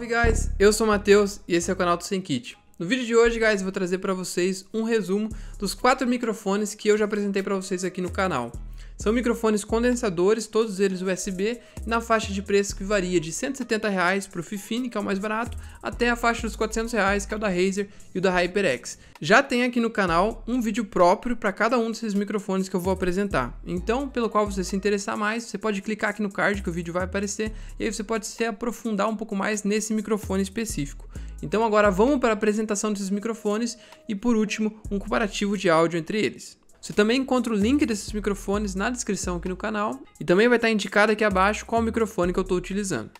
Salve, guys! Eu sou o Matheus e esse é o canal do Sem Kit. No vídeo de hoje, guys, eu vou trazer para vocês um resumo dos quatro microfones que eu já apresentei para vocês aqui no canal. São microfones condensadores, todos eles USB, na faixa de preço que varia de R$ 170 reais para o Fifine, que é o mais barato, até a faixa dos R$ 400, reais, que é o da Razer e o da HyperX. Já tem aqui no canal um vídeo próprio para cada um desses microfones que eu vou apresentar. Então, pelo qual você se interessar mais, você pode clicar aqui no card que o vídeo vai aparecer e aí você pode se aprofundar um pouco mais nesse microfone específico. Então agora vamos para a apresentação desses microfones e por último um comparativo de áudio entre eles. Você também encontra o link desses microfones na descrição aqui no canal e também vai estar indicado aqui abaixo qual microfone que eu estou utilizando.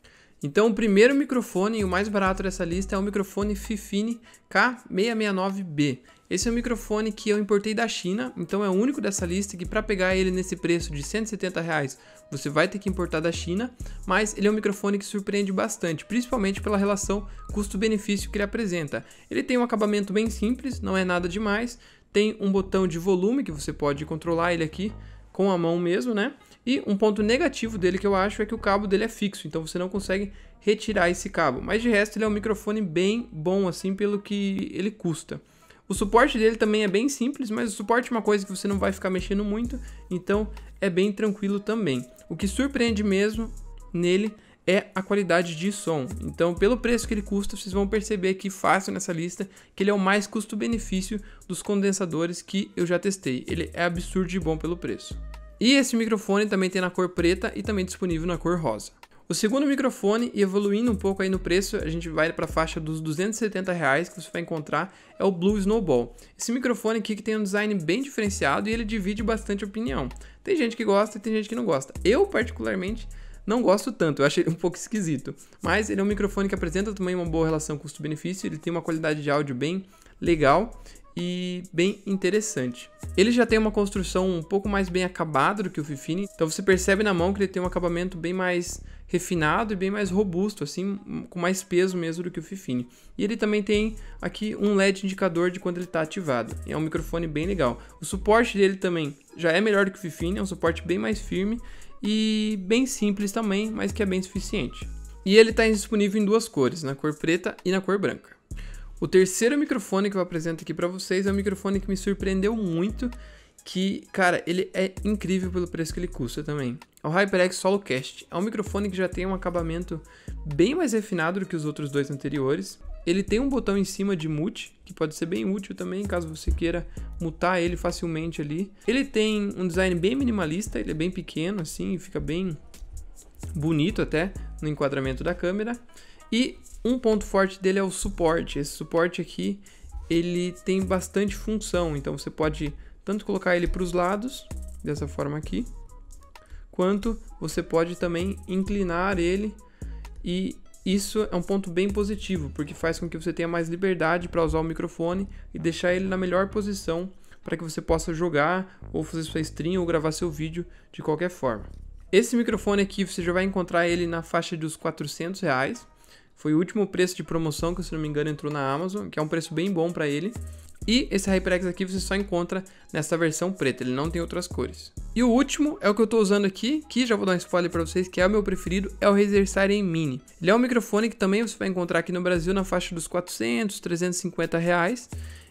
Então o primeiro microfone e o mais barato dessa lista é o microfone Fifine K669B. Esse é um microfone que eu importei da China, então é o único dessa lista que para pegar ele nesse preço de 170 reais você vai ter que importar da China, mas ele é um microfone que surpreende bastante, principalmente pela relação custo-benefício que ele apresenta. Ele tem um acabamento bem simples, não é nada demais, tem um botão de volume que você pode controlar ele aqui com a mão mesmo, né? E um ponto negativo dele que eu acho é que o cabo dele é fixo, então você não consegue retirar esse cabo. Mas de resto ele é um microfone bem bom assim pelo que ele custa. O suporte dele também é bem simples, mas o suporte é uma coisa que você não vai ficar mexendo muito, então é bem tranquilo também. O que surpreende mesmo nele é a qualidade de som. Então, pelo preço que ele custa, vocês vão perceber aqui fácil nessa lista que ele é o mais custo-benefício dos condensadores que eu já testei. Ele é absurdo de bom pelo preço. E esse microfone também tem na cor preta e também disponível na cor rosa. O segundo microfone, e evoluindo um pouco aí no preço, a gente vai para a faixa dos 270 reais que você vai encontrar, é o Blue Snowball. Esse microfone aqui que tem um design bem diferenciado e ele divide bastante opinião. Tem gente que gosta e tem gente que não gosta. Eu, particularmente, não gosto tanto, eu achei ele um pouco esquisito. Mas ele é um microfone que apresenta também uma boa relação custo-benefício, ele tem uma qualidade de áudio bem legal e bem interessante. Ele já tem uma construção um pouco mais bem acabada do que o Fifine, então você percebe na mão que ele tem um acabamento bem mais refinado e bem mais robusto, assim, com mais peso mesmo do que o Fifine. E ele também tem aqui um LED indicador de quando ele está ativado. É um microfone bem legal. O suporte dele também já é melhor do que o Fifine, é um suporte bem mais firme e bem simples também, mas que é bem suficiente. E ele está disponível em duas cores, na cor preta e na cor branca. O terceiro microfone que eu apresento aqui para vocês é um microfone que me surpreendeu muito, que, cara, ele é incrível pelo preço que ele custa também. É o HyperX Solocast. É um microfone que já tem um acabamento bem mais refinado do que os outros dois anteriores. Ele tem um botão em cima de mute, que pode ser bem útil também, caso você queira mutar ele facilmente ali. Ele tem um design bem minimalista, ele é bem pequeno assim, fica bem bonito até no enquadramento da câmera. E um ponto forte dele é o suporte. Esse suporte aqui, ele tem bastante função, então você pode tanto colocar ele para os lados, dessa forma aqui, quanto você pode também inclinar ele e isso é um ponto bem positivo, porque faz com que você tenha mais liberdade para usar o microfone e deixar ele na melhor posição para que você possa jogar ou fazer sua stream ou gravar seu vídeo de qualquer forma. Esse microfone aqui você já vai encontrar ele na faixa dos 400 reais. Foi o último preço de promoção que, se não me engano, entrou na Amazon, que é um preço bem bom para ele. E esse HyperX aqui você só encontra nessa versão preta, ele não tem outras cores. E o último é o que eu estou usando aqui, que já vou dar um spoiler para vocês, que é o meu preferido, é o Razer Siren Mini. Ele é um microfone que também você vai encontrar aqui no Brasil na faixa dos 400, 350 reais.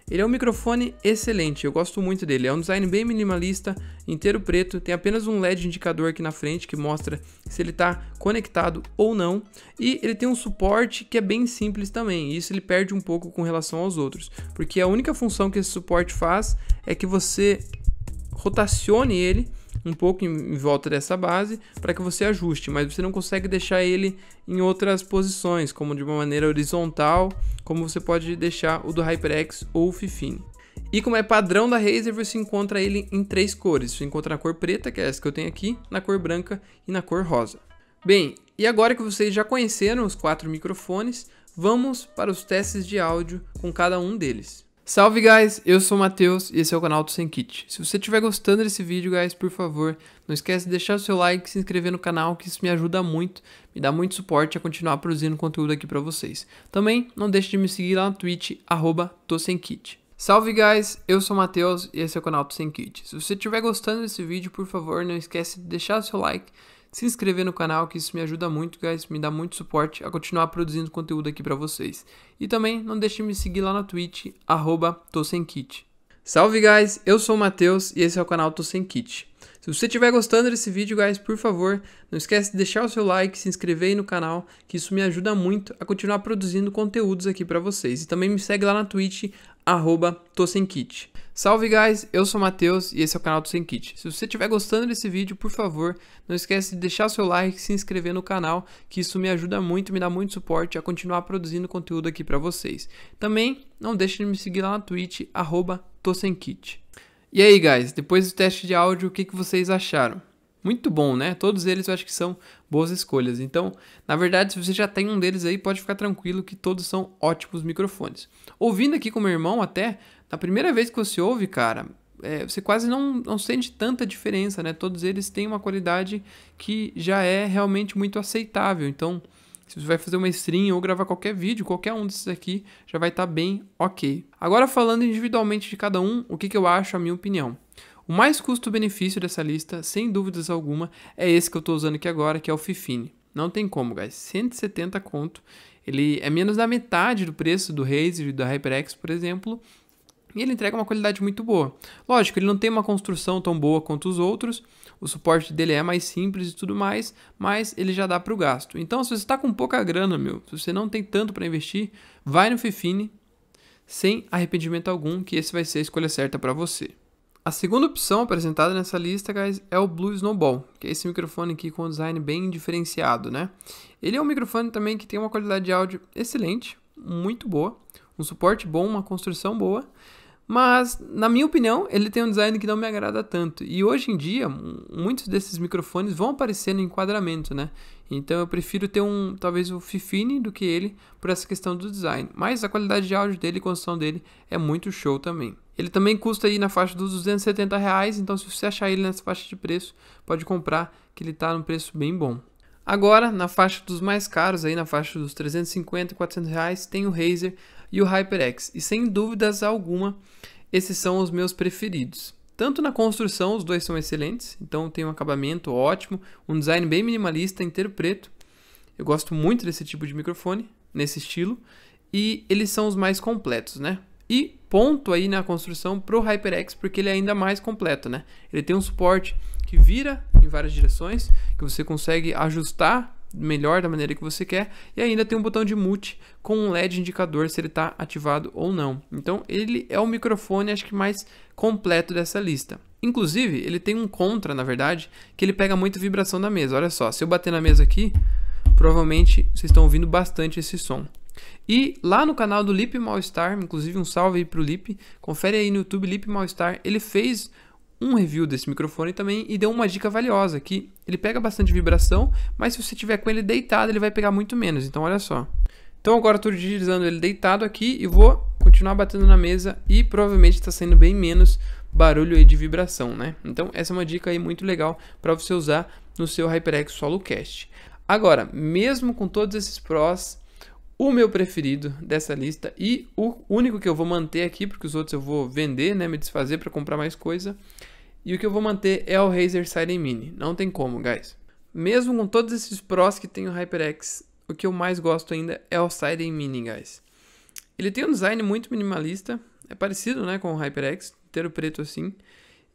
Ele é um microfone excelente, eu gosto muito dele. É um design bem minimalista, inteiro preto, tem apenas um LED indicador aqui na frente que mostra se ele está conectado ou não. E ele tem um suporte que é bem simples também, e isso ele perde um pouco com relação aos outros, porque a única função que esse suporte faz é que você rotacione ele um pouco em volta dessa base para que você ajuste, mas você não consegue deixar ele em outras posições, como de uma maneira horizontal, como você pode deixar o do HyperX ou o Fifine. E como é padrão da Razer, você encontra ele em três cores. Você encontra na cor preta, que é essa que eu tenho aqui, na cor branca e na cor rosa. Bem, e agora que vocês já conheceram os quatro microfones, vamos para os testes de áudio com cada um deles. Salve, guys! Eu sou o Matheus e esse é o canal do Sem Kit. Se você estiver gostando desse vídeo, guys, por favor, não esquece de deixar o seu like e se inscrever no canal, que isso me ajuda muito, me dá muito suporte a continuar produzindo conteúdo aqui para vocês. Também não deixe de me seguir lá no Twitch, arroba Kit. Salve, guys! Eu sou o Matheus e esse é o canal do Sem Kit. Se você estiver gostando desse vídeo, por favor, não esquece de deixar o seu like se inscrever no canal, que isso me ajuda muito, guys, me dá muito suporte a continuar produzindo conteúdo aqui para vocês. E também não deixe de me seguir lá na Twitch, arroba Salve, guys! Eu sou o Matheus e esse é o canal Tô Sem Kit. Se você estiver gostando desse vídeo, guys, por favor, não esquece de deixar o seu like, se inscrever aí no canal, que isso me ajuda muito a continuar produzindo conteúdos aqui para vocês. E também me segue lá na Twitch, arroba Tô Sem Kit. Salve guys, eu sou o Matheus e esse é o canal do Sem Kit. Se você estiver gostando desse vídeo, por favor, não esquece de deixar seu like e se inscrever no canal, que isso me ajuda muito, me dá muito suporte a continuar produzindo conteúdo aqui para vocês. Também não deixe de me seguir lá na Twitch, arroba E aí guys, depois do teste de áudio, o que, que vocês acharam? Muito bom, né? Todos eles eu acho que são boas escolhas. Então, na verdade, se você já tem um deles aí, pode ficar tranquilo que todos são ótimos microfones. Ouvindo aqui com meu irmão, até, na primeira vez que você ouve, cara, é, você quase não, não sente tanta diferença, né? Todos eles têm uma qualidade que já é realmente muito aceitável. Então, se você vai fazer uma stream ou gravar qualquer vídeo, qualquer um desses aqui já vai estar tá bem ok. Agora, falando individualmente de cada um, o que, que eu acho, a minha opinião. O mais custo-benefício dessa lista, sem dúvidas alguma, é esse que eu estou usando aqui agora, que é o Fifine. Não tem como, guys. 170 conto. Ele é menos da metade do preço do Razer e da HyperX, por exemplo. E ele entrega uma qualidade muito boa. Lógico, ele não tem uma construção tão boa quanto os outros, o suporte dele é mais simples e tudo mais, mas ele já dá para o gasto. Então, se você está com pouca grana, meu, se você não tem tanto para investir, vai no Fifine sem arrependimento algum, que esse vai ser a escolha certa para você. A segunda opção apresentada nessa lista, guys, é o Blue Snowball, que é esse microfone aqui com um design bem diferenciado, né? Ele é um microfone também que tem uma qualidade de áudio excelente, muito boa, um suporte bom, uma construção boa, mas, na minha opinião, ele tem um design que não me agrada tanto. E hoje em dia, muitos desses microfones vão aparecer no enquadramento, né? Então eu prefiro ter um, talvez o Fifine do que ele, por essa questão do design. Mas a qualidade de áudio dele e construção dele é muito show também. Ele também custa aí na faixa dos 270 reais, então se você achar ele nessa faixa de preço, pode comprar, que ele está num preço bem bom. Agora, na faixa dos mais caros, aí na faixa dos 350 e 400 reais, tem o Razer e o HyperX. E sem dúvidas alguma, esses são os meus preferidos. Tanto na construção, os dois são excelentes, então tem um acabamento ótimo, um design bem minimalista, inteiro preto. Eu gosto muito desse tipo de microfone, nesse estilo, e eles são os mais completos, né? E ponto aí na construção para o HyperX, porque ele é ainda mais completo, né? Ele tem um suporte que vira em várias direções, que você consegue ajustar melhor da maneira que você quer e ainda tem um botão de mute com um LED indicador se ele está ativado ou não. Então ele é o microfone acho que mais completo dessa lista. Inclusive ele tem um contra na verdade que ele pega muito vibração da mesa. Olha só, se eu bater na mesa aqui, provavelmente vocês estão ouvindo bastante esse som. E lá no canal do Lip Malstar, inclusive um salve aí pro Lip, confere aí no YouTube Lip Malstar, ele fez um review desse microfone também e deu uma dica valiosa que ele pega bastante vibração, mas se você tiver com ele deitado, ele vai pegar muito menos. Então olha só. Então agora estou utilizando ele deitado aqui e vou continuar batendo na mesa e provavelmente está saindo bem menos barulho aí de vibração, né? Então essa é uma dica aí muito legal para você usar no seu HyperX Solo Cast. Agora, mesmo com todos esses prós, o meu preferido dessa lista e o único que eu vou manter aqui, porque os outros eu vou vender, né, me desfazer para comprar mais coisa. E o que eu vou manter é o Razer Siren Mini, não tem como, guys. Mesmo com todos esses prós que tem o HyperX, o que eu mais gosto ainda é o Siren Mini, guys. Ele tem um design muito minimalista, é parecido, né, com o HyperX, inteiro preto assim.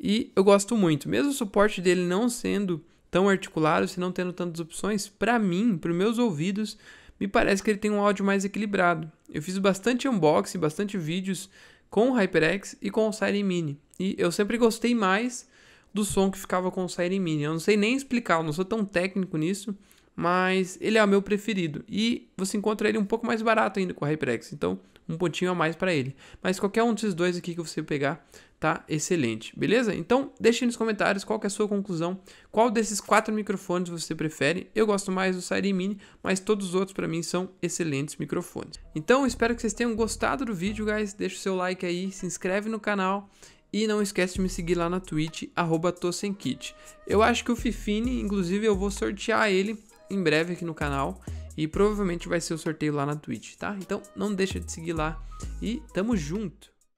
E eu gosto muito, mesmo o suporte dele não sendo tão articulado, se não tendo tantas opções, para mim, para meus ouvidos, me parece que ele tem um áudio mais equilibrado. Eu fiz bastante unboxing, bastante vídeos com o HyperX e com o Siren Mini. E eu sempre gostei mais do som que ficava com o Siren Mini. Eu não sei nem explicar, eu não sou tão técnico nisso, mas ele é o meu preferido. E você encontra ele um pouco mais barato ainda com a HyperX, então um pontinho a mais para ele. Mas qualquer um desses dois aqui que você pegar tá excelente, beleza? Então deixe nos comentários qual é a sua conclusão, qual desses quatro microfones você prefere. Eu gosto mais do Siri Mini, mas todos os outros para mim são excelentes microfones. Então espero que vocês tenham gostado do vídeo, guys. Deixa o seu like aí, se inscreve no canal e não esquece de me seguir lá na Twitch, arroba Eu acho que o Fifine, inclusive eu vou sortear ele em breve aqui no canal e provavelmente vai ser o sorteio lá na Twitch, tá? Então não deixa de seguir lá e tamo junto!